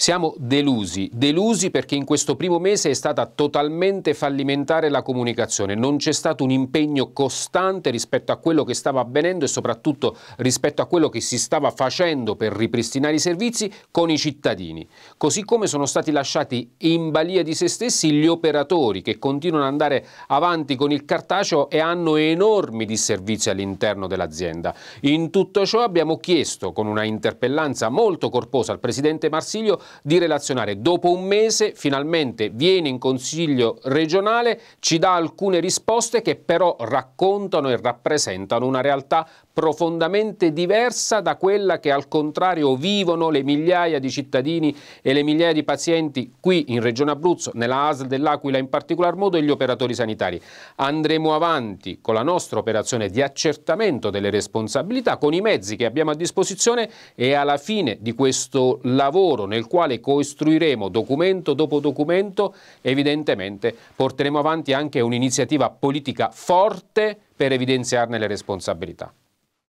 Siamo delusi, delusi perché in questo primo mese è stata totalmente fallimentare la comunicazione, non c'è stato un impegno costante rispetto a quello che stava avvenendo e soprattutto rispetto a quello che si stava facendo per ripristinare i servizi con i cittadini, così come sono stati lasciati in balia di se stessi gli operatori che continuano ad andare avanti con il cartaceo e hanno enormi disservizi all'interno dell'azienda. In tutto ciò abbiamo chiesto con una interpellanza molto corposa al Presidente Marsiglio di relazionare. Dopo un mese finalmente viene in Consiglio regionale, ci dà alcune risposte che però raccontano e rappresentano una realtà profondamente diversa da quella che al contrario vivono le migliaia di cittadini e le migliaia di pazienti qui in Regione Abruzzo, nella ASL dell'Aquila in particolar modo e gli operatori sanitari. Andremo avanti con la nostra operazione di accertamento delle responsabilità con i mezzi che abbiamo a disposizione e alla fine di questo lavoro nel quale quale costruiremo documento dopo documento, evidentemente porteremo avanti anche un'iniziativa politica forte per evidenziarne le responsabilità.